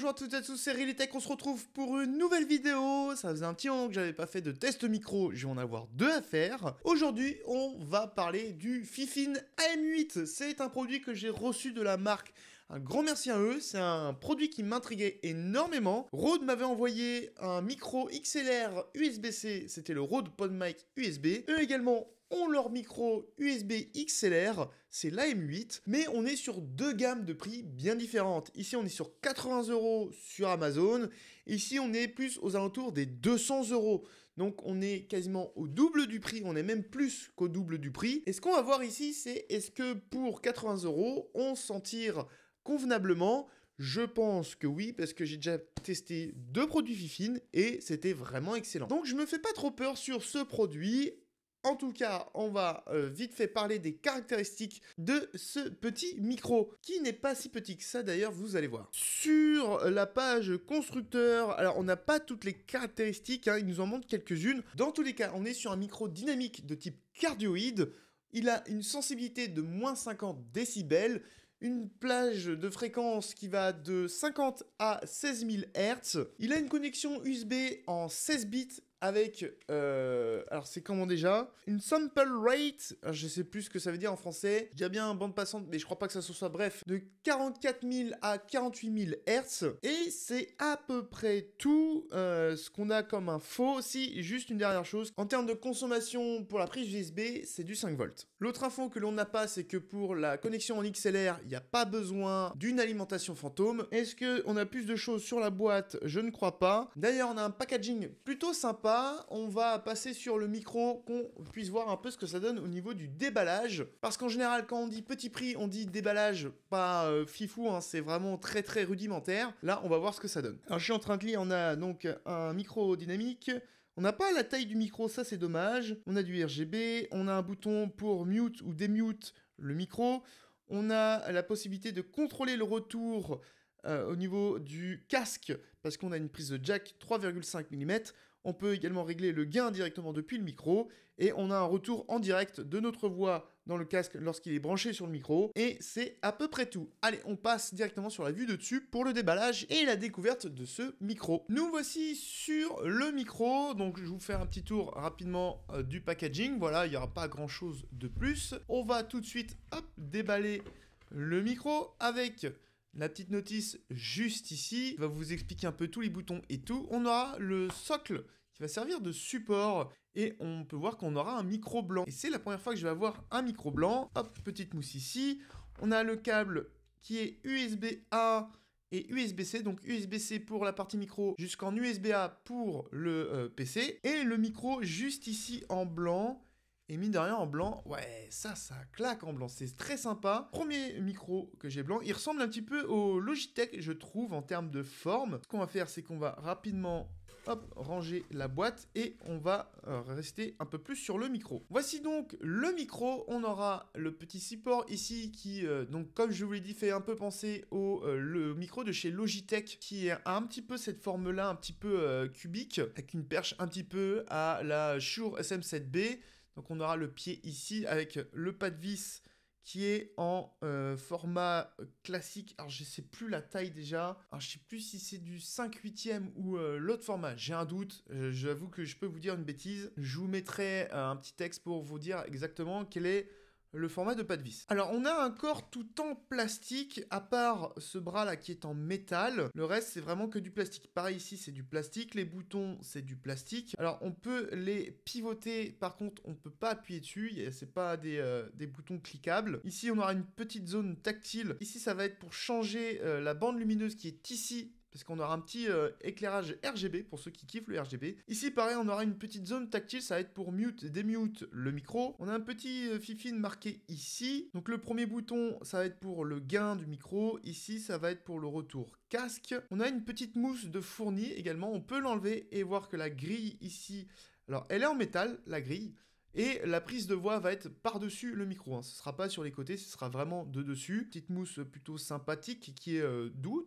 bonjour à toutes et à tous, c'est Realitech, on se retrouve pour une nouvelle vidéo. Ça faisait un petit moment que j'avais pas fait de test micro, je vais en avoir deux à faire. Aujourd'hui, on va parler du Fifine AM8. C'est un produit que j'ai reçu de la marque. Un grand merci à eux, c'est un produit qui m'intriguait énormément. Rode m'avait envoyé un micro XLR USB-C, c'était le Rode PodMic USB. Eux également ont leur micro USB XLR, c'est l'AM8, mais on est sur deux gammes de prix bien différentes. Ici, on est sur 80 euros sur Amazon, ici, on est plus aux alentours des 200 euros. Donc, on est quasiment au double du prix, on est même plus qu'au double du prix. Et ce qu'on va voir ici, c'est est-ce que pour 80 euros, on s'en tire convenablement je pense que oui, parce que j'ai déjà testé deux produits Fifine et c'était vraiment excellent. Donc je me fais pas trop peur sur ce produit. En tout cas, on va euh, vite fait parler des caractéristiques de ce petit micro, qui n'est pas si petit que ça d'ailleurs, vous allez voir. Sur la page constructeur, alors on n'a pas toutes les caractéristiques, hein, il nous en montre quelques-unes. Dans tous les cas, on est sur un micro dynamique de type cardioïde. Il a une sensibilité de moins 50 décibels, une plage de fréquence qui va de 50 à 16 000 Hz. Il a une connexion USB en 16 bits avec, euh, alors c'est comment déjà Une sample rate, je sais plus ce que ça veut dire en français, il y a bien un bande passante, mais je crois pas que ça soit bref, de 44 000 à 48 000 Hz. et c'est à peu près tout euh, ce qu'on a comme info. Si, juste une dernière chose, en termes de consommation pour la prise USB, c'est du 5 volts. L'autre info que l'on n'a pas, c'est que pour la connexion en XLR, il n'y a pas besoin d'une alimentation fantôme. Est-ce qu'on a plus de choses sur la boîte Je ne crois pas. D'ailleurs, on a un packaging plutôt sympa on va passer sur le micro, qu'on puisse voir un peu ce que ça donne au niveau du déballage. Parce qu'en général, quand on dit petit prix, on dit déballage pas euh, fifou, hein, c'est vraiment très très rudimentaire. Là, on va voir ce que ça donne. Alors, je suis en train de lire, on a donc un micro dynamique, on n'a pas la taille du micro, ça c'est dommage. On a du RGB, on a un bouton pour mute ou démute le micro. On a la possibilité de contrôler le retour euh, au niveau du casque parce qu'on a une prise de jack 3,5 mm. On peut également régler le gain directement depuis le micro et on a un retour en direct de notre voix dans le casque lorsqu'il est branché sur le micro. Et c'est à peu près tout. Allez, on passe directement sur la vue de dessus pour le déballage et la découverte de ce micro. Nous voici sur le micro. Donc je vais vous faire un petit tour rapidement euh, du packaging. Voilà, il n'y aura pas grand chose de plus. On va tout de suite déballer le micro avec la petite notice juste ici va vous expliquer un peu tous les boutons et tout. On aura le socle qui va servir de support et on peut voir qu'on aura un micro blanc. Et c'est la première fois que je vais avoir un micro blanc. Hop, petite mousse ici. On a le câble qui est USB A et USB-C, donc USB-C pour la partie micro jusqu'en USB-A pour le euh, PC, et le micro juste ici en blanc et mine de rien, en blanc, ouais, ça, ça claque en blanc. C'est très sympa. Premier micro que j'ai blanc, il ressemble un petit peu au Logitech, je trouve, en termes de forme. Ce qu'on va faire, c'est qu'on va rapidement ranger la boîte et on va euh, rester un peu plus sur le micro. Voici donc le micro, on aura le petit support ici qui, euh, donc comme je vous l'ai dit, fait un peu penser au euh, le micro de chez Logitech qui a un petit peu cette forme-là, un petit peu cubique, avec une perche un petit peu à la Shure SM7B donc on aura le pied ici avec le pas de vis qui est en euh, format classique. Alors je sais plus la taille déjà. Alors je sais plus si c'est du 5 8 ou euh, l'autre format. J'ai un doute. Euh, j'avoue que je peux vous dire une bêtise. Je vous mettrai un petit texte pour vous dire exactement quel est le format de pas de vis. Alors on a un corps tout en plastique, à part ce bras là qui est en métal, le reste c'est vraiment que du plastique. Pareil ici c'est du plastique, les boutons c'est du plastique. Alors on peut les pivoter, par contre on peut pas appuyer dessus, c'est pas euh, des, boutons cliquables. Ici on aura une petite zone tactile, ici ça va être pour changer euh, la bande lumineuse qui est ici parce qu'on aura un petit euh, éclairage RGB pour ceux qui kiffent le RGB. Ici, pareil, on aura une petite zone tactile, ça va être pour mute et démute le micro. On a un petit euh, fifine marqué ici. Donc le premier bouton, ça va être pour le gain du micro. Ici, ça va être pour le retour casque. On a une petite mousse de fourni également. On peut l'enlever et voir que la grille ici, alors elle est en métal, la grille. Et la prise de voix va être par-dessus le micro. Hein. Ce ne sera pas sur les côtés, ce sera vraiment de dessus. Petite mousse plutôt sympathique qui est euh, doux au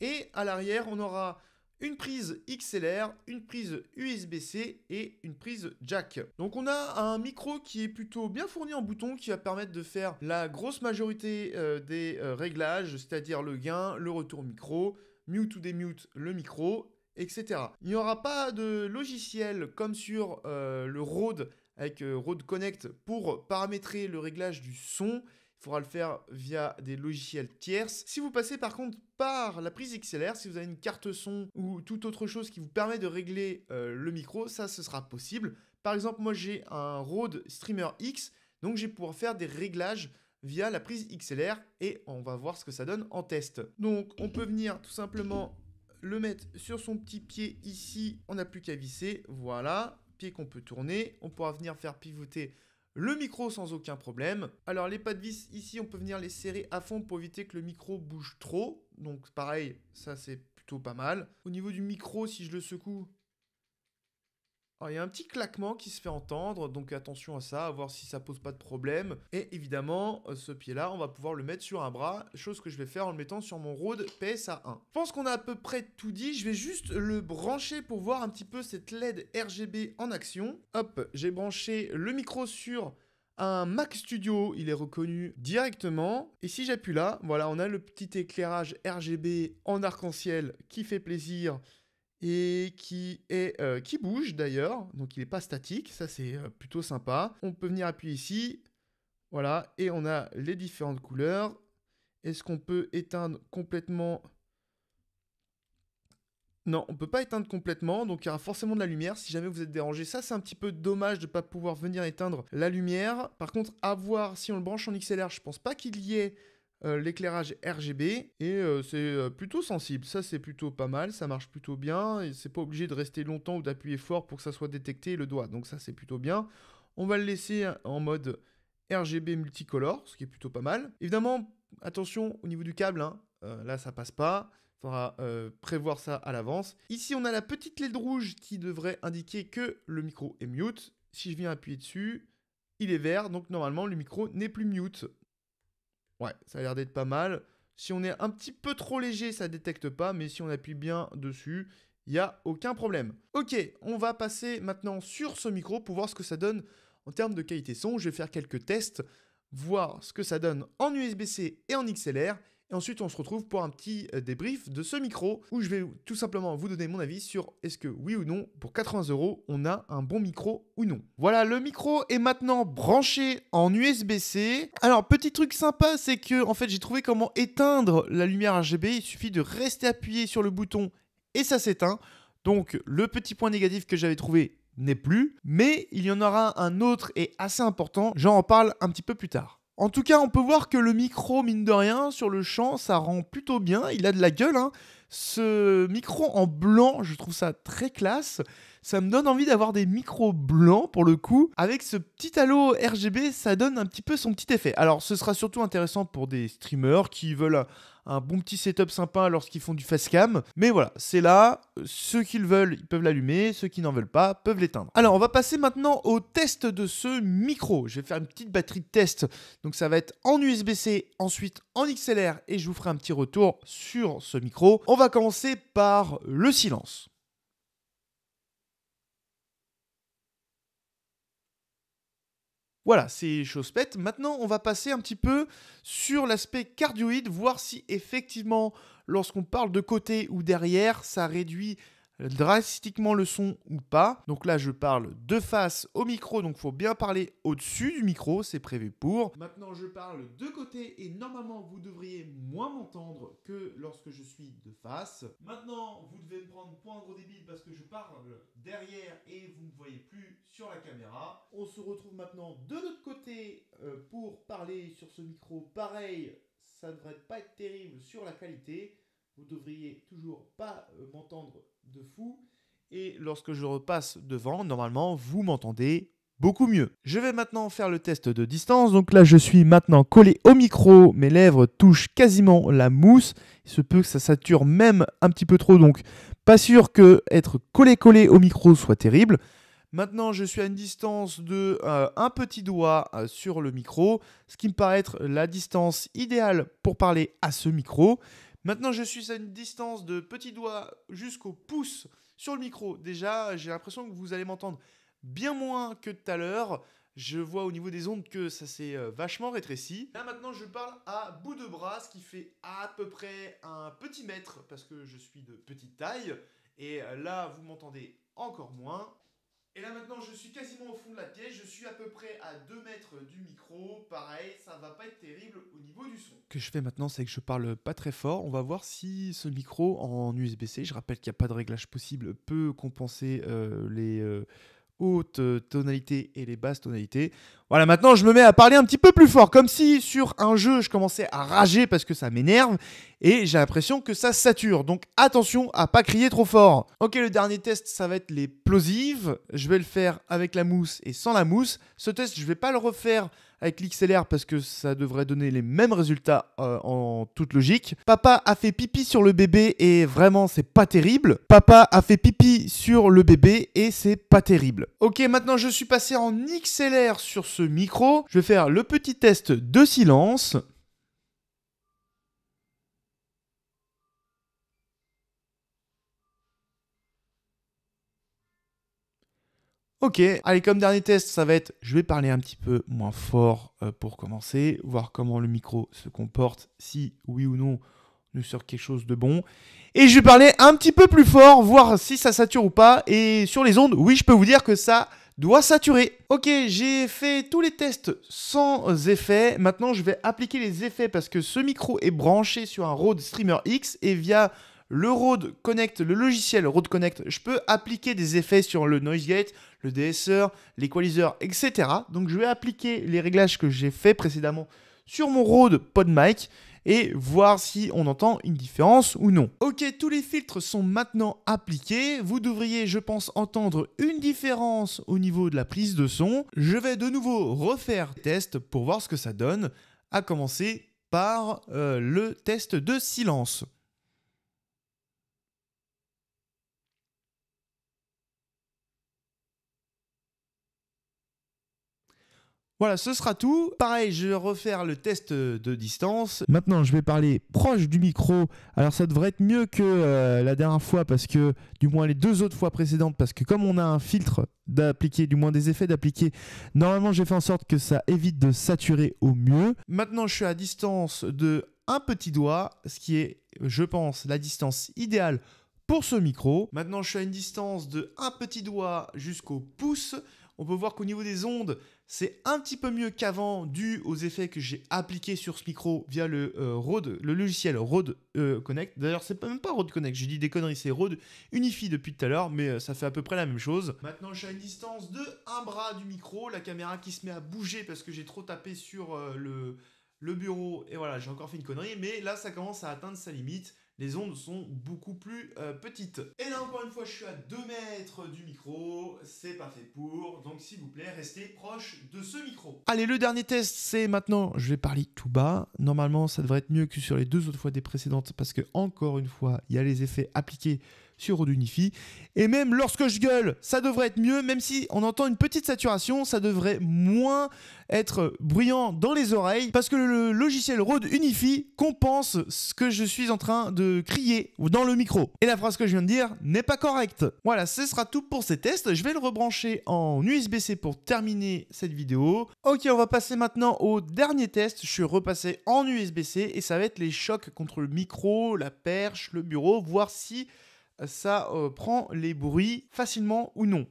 et à l'arrière, on aura une prise XLR, une prise USB-C et une prise jack. Donc on a un micro qui est plutôt bien fourni en boutons qui va permettre de faire la grosse majorité euh, des euh, réglages, c'est-à-dire le gain, le retour micro, mute ou démute le micro, etc. Il n'y aura pas de logiciel comme sur euh, le Rode avec Rode Connect pour paramétrer le réglage du son pourra le faire via des logiciels tierces. Si vous passez par contre par la prise XLR, si vous avez une carte son ou toute autre chose qui vous permet de régler euh, le micro, ça ce sera possible. Par exemple, moi j'ai un Rode Streamer X, donc j'ai vais pouvoir faire des réglages via la prise XLR et on va voir ce que ça donne en test. Donc on peut venir tout simplement le mettre sur son petit pied ici, on n'a plus qu'à visser, voilà, pied qu'on peut tourner, on pourra venir faire pivoter le micro sans aucun problème. Alors les pas de vis ici, on peut venir les serrer à fond pour éviter que le micro bouge trop. Donc pareil, ça c'est plutôt pas mal. Au niveau du micro, si je le secoue, il y a un petit claquement qui se fait entendre, donc attention à ça, à voir si ça pose pas de problème. Et évidemment, euh, ce pied-là, on va pouvoir le mettre sur un bras, chose que je vais faire en le mettant sur mon Rode PSA 1. Je pense qu'on a à peu près tout dit, je vais juste le brancher pour voir un petit peu cette LED RGB en action. Hop, j'ai branché le micro sur un Mac Studio, il est reconnu directement. Et si j'appuie là, voilà, on a le petit éclairage RGB en arc-en-ciel qui fait plaisir et qui est euh, qui bouge d'ailleurs, donc il n'est pas statique, ça c'est euh, plutôt sympa. On peut venir appuyer ici, voilà, et on a les différentes couleurs. Est-ce qu'on peut éteindre complètement non, on ne peut pas éteindre complètement, donc il y aura forcément de la lumière si jamais vous êtes dérangé. Ça, c'est un petit peu dommage de ne pas pouvoir venir éteindre la lumière. Par contre, à voir si on le branche en XLR, je pense pas qu'il y ait euh, l'éclairage RGB et euh, c'est euh, plutôt sensible. Ça c'est plutôt pas mal, ça marche plutôt bien et c'est pas obligé de rester longtemps ou d'appuyer fort pour que ça soit détecté le doigt. Donc ça c'est plutôt bien. On va le laisser en mode RGB multicolore, ce qui est plutôt pas mal. Évidemment, attention au niveau du câble, hein. là ça passe pas, il faudra prévoir ça à l'avance. Ici on a la petite LED rouge qui devrait indiquer que le micro est mute. Si je viens appuyer dessus, il est vert, donc normalement le micro n'est plus mute. Ouais, ça a l'air d'être pas mal. Si on est un petit peu trop léger, ça détecte pas, mais si on appuie bien dessus, il n'y a aucun problème. Ok, on va passer maintenant sur ce micro pour voir ce que ça donne en termes de qualité son. Je vais faire quelques tests, voir ce que ça donne en USB-C et en XLR, et ensuite, on se retrouve pour un petit euh, débrief de ce micro où je vais tout simplement vous donner mon avis sur est-ce que oui ou non, pour 80 euros, on a un bon micro ou non. Voilà, le micro est maintenant branché en USB-C. Alors, petit truc sympa, c'est que en fait, j'ai trouvé comment éteindre la lumière RGB. Il suffit de rester appuyé sur le bouton et ça s'éteint. Donc, le petit point négatif que j'avais trouvé n'est plus, mais il y en aura un autre et assez important, j'en parle un petit peu plus tard. En tout cas, on peut voir que le micro, mine de rien, sur le champ, ça rend plutôt bien. Il a de la gueule. Hein. Ce micro en blanc, je trouve ça très classe. Ça me donne envie d'avoir des micros blancs pour le coup. Avec ce petit halo RGB, ça donne un petit peu son petit effet. Alors, ce sera surtout intéressant pour des streamers qui veulent un bon petit setup sympa lorsqu'ils font du facecam. Mais voilà, c'est là. Ceux qui le veulent, ils peuvent l'allumer. Ceux qui n'en veulent pas, peuvent l'éteindre. Alors, on va passer maintenant au test de ce micro. Je vais faire une petite batterie de test. Donc, ça va être en USB-C, ensuite en XLR et je vous ferai un petit retour sur ce micro. On va commencer par le silence. Voilà, c'est chose pète. Maintenant, on va passer un petit peu sur l'aspect cardioïde, voir si effectivement, lorsqu'on parle de côté ou derrière, ça réduit drastiquement le son ou pas. Donc là, je parle de face au micro, donc faut bien parler au-dessus du micro, c'est prévu pour. Maintenant, je parle de côté et normalement, vous devriez moins m'entendre que lorsque je suis de face. Maintenant, vous devez prendre point gros débile parce que je parle derrière et vous ne me voyez plus sur la caméra. On se retrouve maintenant de l'autre côté euh, pour parler sur ce micro. Pareil, ça ne devrait pas être terrible sur la qualité. Vous devriez toujours pas euh, m'entendre de fou. Et lorsque je repasse devant, normalement, vous m'entendez beaucoup mieux. Je vais maintenant faire le test de distance. Donc là, je suis maintenant collé au micro. Mes lèvres touchent quasiment la mousse. Il se peut que ça sature même un petit peu trop. Donc, pas sûr que être collé collé au micro soit terrible. Maintenant, je suis à une distance de euh, un petit doigt euh, sur le micro, ce qui me paraît être la distance idéale pour parler à ce micro. Maintenant, je suis à une distance de petit doigt jusqu'au pouce sur le micro. Déjà, j'ai l'impression que vous allez m'entendre bien moins que tout à l'heure. Je vois au niveau des ondes que ça s'est euh, vachement rétréci. Là maintenant je parle à bout de bras, ce qui fait à peu près un petit mètre parce que je suis de petite taille. Et euh, là vous m'entendez encore moins. Et là maintenant je suis quasiment au fond de la pièce, je suis à peu près à 2 mètres du micro, pareil, ça va pas être terrible au niveau du son. Ce que je fais maintenant c'est que je parle pas très fort, on va voir si ce micro en USB-C, je rappelle qu'il n'y a pas de réglage possible, peut compenser euh, les... Euh, haute tonalité et les basses tonalités. Voilà, maintenant je me mets à parler un petit peu plus fort, comme si sur un jeu je commençais à rager parce que ça m'énerve et j'ai l'impression que ça sature. Donc attention à pas crier trop fort. Ok, le dernier test, ça va être les plosives. Je vais le faire avec la mousse et sans la mousse. Ce test, je vais pas le refaire avec l'XLR parce que ça devrait donner les mêmes résultats euh, en toute logique. Papa a fait pipi sur le bébé et vraiment c'est pas terrible. Papa a fait pipi sur le bébé et c'est pas terrible. Ok, maintenant je suis passé en XLR sur ce micro. Je vais faire le petit test de silence. Ok, allez, comme dernier test, ça va être, je vais parler un petit peu moins fort euh, pour commencer, voir comment le micro se comporte, si oui ou non nous sort quelque chose de bon. Et je vais parler un petit peu plus fort, voir si ça sature ou pas. Et sur les ondes, oui, je peux vous dire que ça doit saturer. Ok, j'ai fait tous les tests sans effet. Maintenant, je vais appliquer les effets parce que ce micro est branché sur un Rode Streamer X et via le Rode Connect, le logiciel Rode Connect, je peux appliquer des effets sur le noise gate, le DSR, l'Equalizer, etc. Donc je vais appliquer les réglages que j'ai fait précédemment sur mon Rode PodMic et voir si on entend une différence ou non. Ok, tous les filtres sont maintenant appliqués. Vous devriez, je pense, entendre une différence au niveau de la prise de son. Je vais de nouveau refaire test pour voir ce que ça donne, à commencer par euh, le test de silence. Voilà, ce sera tout. Pareil, je vais refaire le test de distance. Maintenant, je vais parler proche du micro. Alors, ça devrait être mieux que euh, la dernière fois, parce que, du moins les deux autres fois précédentes, parce que comme on a un filtre d'appliquer, du moins des effets d'appliquer, normalement, j'ai fait en sorte que ça évite de saturer au mieux. Maintenant, je suis à distance de un petit doigt, ce qui est, je pense, la distance idéale pour ce micro. Maintenant, je suis à une distance de un petit doigt jusqu'au pouce. On peut voir qu'au niveau des ondes, c'est un petit peu mieux qu'avant dû aux effets que j'ai appliqués sur ce micro via le, euh, Rode, le logiciel Rode euh, Connect. D'ailleurs, c'est même pas Rode Connect, j'ai dit des conneries, c'est Rode Unify depuis tout à l'heure, mais euh, ça fait à peu près la même chose. Maintenant, je suis à une distance de un bras du micro, la caméra qui se met à bouger parce que j'ai trop tapé sur le bureau, et voilà, j'ai encore fait une connerie, mais là, ça commence à atteindre sa limite les ondes sont beaucoup plus euh, petites. Et là encore une fois, je suis à 2 mètres du micro, c'est pas fait pour, donc s'il vous plaît, restez proche de ce micro. Allez, le dernier test, c'est maintenant, je vais parler tout bas. Normalement, ça devrait être mieux que sur les deux autres fois des précédentes, parce que encore une fois, il y a les effets appliqués sur Unify Et même lorsque je gueule, ça devrait être mieux, même si on entend une petite saturation, ça devrait moins être bruyant dans les oreilles, parce que le logiciel Rode Unifi compense ce que je suis en train de crier dans le micro. Et la phrase que je viens de dire n'est pas correcte. Voilà, ce sera tout pour ces tests. Je vais le rebrancher en USB-C pour terminer cette vidéo. Ok, on va passer maintenant au dernier test. Je suis repassé en USB-C et ça va être les chocs contre le micro, la perche, le bureau, voir si ça euh, prend les bruits facilement ou non.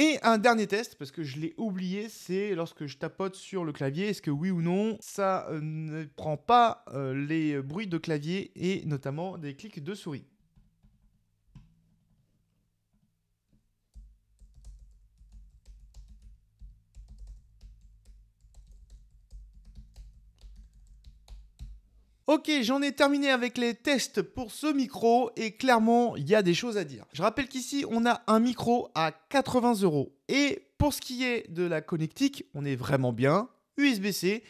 Et un dernier test, parce que je l'ai oublié, c'est lorsque je tapote sur le clavier, est-ce que oui ou non, ça euh, ne prend pas euh, les bruits de clavier et notamment des clics de souris. Ok, j'en ai terminé avec les tests pour ce micro et clairement, il y a des choses à dire. Je rappelle qu'ici, on a un micro à 80 euros. Et pour ce qui est de la connectique, on est vraiment bien. USB-C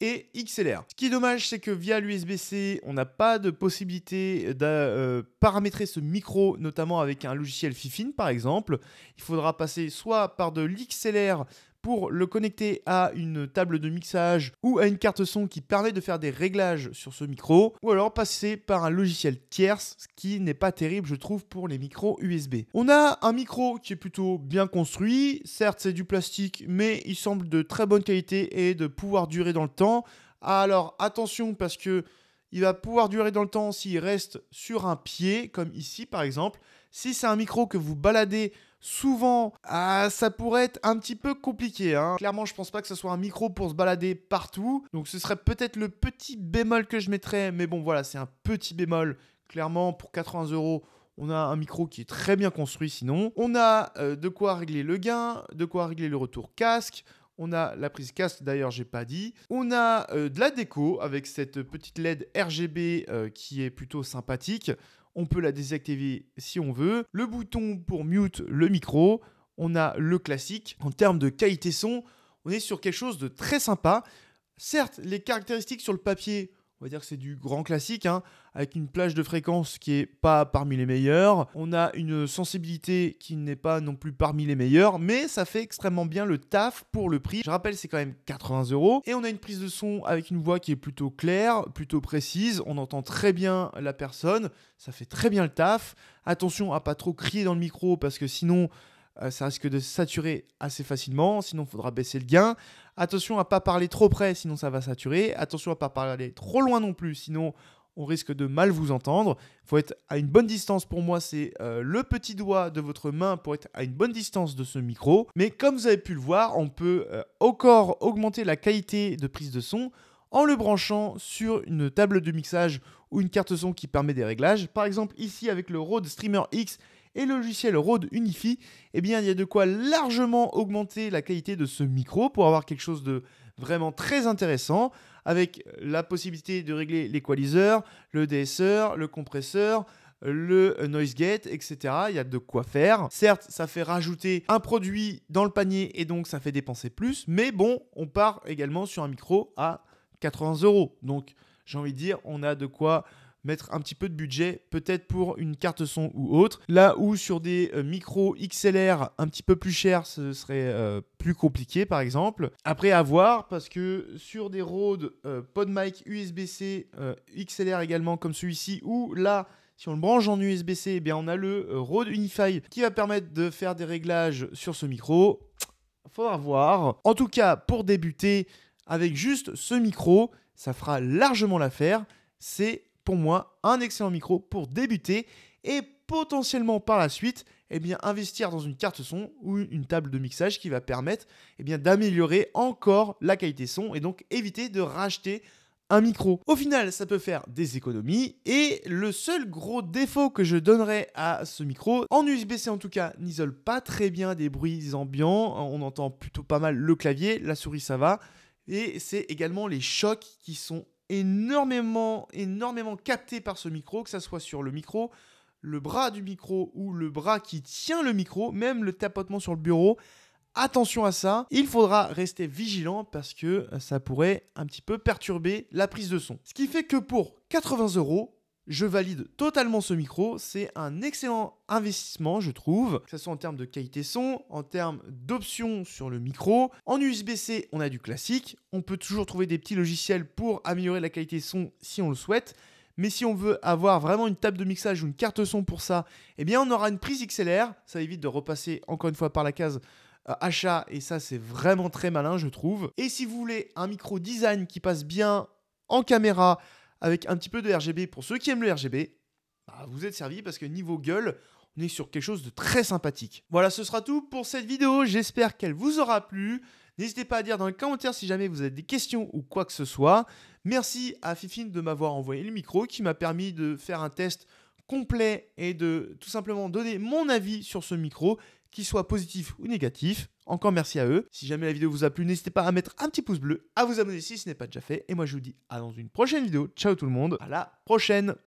et XLR. Ce qui est dommage, c'est que via l'USB-C, on n'a pas de possibilité de euh, paramétrer ce micro, notamment avec un logiciel Fifine par exemple. Il faudra passer soit par de l'XLR pour le connecter à une table de mixage ou à une carte son qui permet de faire des réglages sur ce micro, ou alors passer par un logiciel tierce, ce qui n'est pas terrible je trouve pour les micros USB. On a un micro qui est plutôt bien construit, certes c'est du plastique, mais il semble de très bonne qualité et de pouvoir durer dans le temps. Alors attention parce que il va pouvoir durer dans le temps s'il reste sur un pied, comme ici par exemple. Si c'est un micro que vous baladez souvent, ah, ça pourrait être un petit peu compliqué. Hein. Clairement, je pense pas que ce soit un micro pour se balader partout. Donc ce serait peut-être le petit bémol que je mettrais. Mais bon, voilà, c'est un petit bémol. Clairement, pour 80 euros, on a un micro qui est très bien construit sinon. On a euh, de quoi régler le gain, de quoi régler le retour casque. On a la prise casque, d'ailleurs, j'ai pas dit. On a euh, de la déco avec cette petite LED RGB euh, qui est plutôt sympathique on peut la désactiver si on veut. Le bouton pour mute le micro, on a le classique. En termes de qualité son, on est sur quelque chose de très sympa. Certes, les caractéristiques sur le papier on va dire que c'est du grand classique, hein, avec une plage de fréquence qui est pas parmi les meilleures. On a une sensibilité qui n'est pas non plus parmi les meilleures, mais ça fait extrêmement bien le taf pour le prix. Je rappelle, c'est quand même 80 euros. Et on a une prise de son avec une voix qui est plutôt claire, plutôt précise. On entend très bien la personne. Ça fait très bien le taf. Attention à pas trop crier dans le micro parce que sinon euh, ça risque de saturer assez facilement, sinon il faudra baisser le gain. Attention à pas parler trop près, sinon ça va saturer. Attention à pas parler trop loin non plus, sinon on risque de mal vous entendre. Il faut être à une bonne distance. Pour moi, c'est euh, le petit doigt de votre main pour être à une bonne distance de ce micro. Mais comme vous avez pu le voir, on peut euh, encore augmenter la qualité de prise de son en le branchant sur une table de mixage ou une carte son qui permet des réglages. Par exemple, ici avec le Rode Streamer X, et le logiciel Rode Unify, eh bien il y a de quoi largement augmenter la qualité de ce micro pour avoir quelque chose de vraiment très intéressant avec la possibilité de régler l'équaliseur, le DSR, le compresseur, le noise gate, etc. Il y a de quoi faire. Certes, ça fait rajouter un produit dans le panier et donc ça fait dépenser plus, mais bon, on part également sur un micro à 80 euros. Donc j'ai envie de dire, on a de quoi mettre un petit peu de budget, peut-être pour une carte son ou autre. Là où sur des euh, micros XLR un petit peu plus cher, ce serait euh, plus compliqué par exemple. Après à voir, parce que sur des Rode euh, PodMic USB-C XLR également comme celui-ci, ou là si on le branche en USB-C, eh on a le Rode Unify qui va permettre de faire des réglages sur ce micro. Faudra voir. En tout cas, pour débuter avec juste ce micro, ça fera largement l'affaire. C'est pour moi un excellent micro pour débuter et potentiellement par la suite eh bien, investir dans une carte son ou une table de mixage qui va permettre eh bien, d'améliorer encore la qualité son et donc éviter de racheter un micro. Au final, ça peut faire des économies et le seul gros défaut que je donnerais à ce micro, en USB-C en tout cas, n'isole pas très bien des bruits ambiants, on entend plutôt pas mal le clavier, la souris ça va, et c'est également les chocs qui sont énormément, énormément capté par ce micro, que ça soit sur le micro, le bras du micro ou le bras qui tient le micro, même le tapotement sur le bureau. Attention à ça, il faudra rester vigilant parce que euh, ça pourrait un petit peu perturber la prise de son. Ce qui fait que pour 80 euros, je valide totalement ce micro. C'est un excellent investissement, je trouve, que ce soit en termes de qualité son, en termes d'options sur le micro. En USB-C, on a du classique. On peut toujours trouver des petits logiciels pour améliorer la qualité son si on le souhaite. Mais si on veut avoir vraiment une table de mixage ou une carte son pour ça, eh bien on aura une prise XLR. Ça évite de repasser encore une fois par la case euh, achat et ça c'est vraiment très malin je trouve. Et si vous voulez un micro design qui passe bien en caméra avec un petit peu de RGB pour ceux qui aiment le RGB, bah, vous êtes servi parce que niveau gueule, on est sur quelque chose de très sympathique. Voilà, ce sera tout pour cette vidéo. J'espère qu'elle vous aura plu. N'hésitez pas à dire dans les commentaires si jamais vous avez des questions ou quoi que ce soit. Merci à Fifine de m'avoir envoyé le micro qui m'a permis de faire un test complet et de tout simplement donner mon avis sur ce micro qu'ils soient positifs ou négatifs. Encore merci à eux. Si jamais la vidéo vous a plu, n'hésitez pas à mettre un petit pouce bleu, à vous abonner si ce n'est pas déjà fait. Et moi je vous dis à dans une prochaine vidéo. Ciao tout le monde, à la prochaine